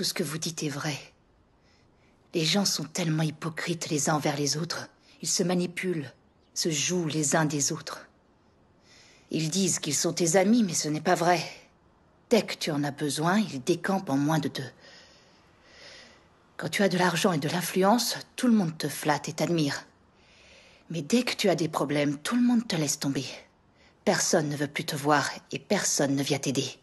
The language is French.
Tout ce que vous dites est vrai. Les gens sont tellement hypocrites les uns envers les autres. Ils se manipulent, se jouent les uns des autres. Ils disent qu'ils sont tes amis, mais ce n'est pas vrai. Dès que tu en as besoin, ils décampent en moins de deux. Quand tu as de l'argent et de l'influence, tout le monde te flatte et t'admire. Mais dès que tu as des problèmes, tout le monde te laisse tomber. Personne ne veut plus te voir et personne ne vient t'aider.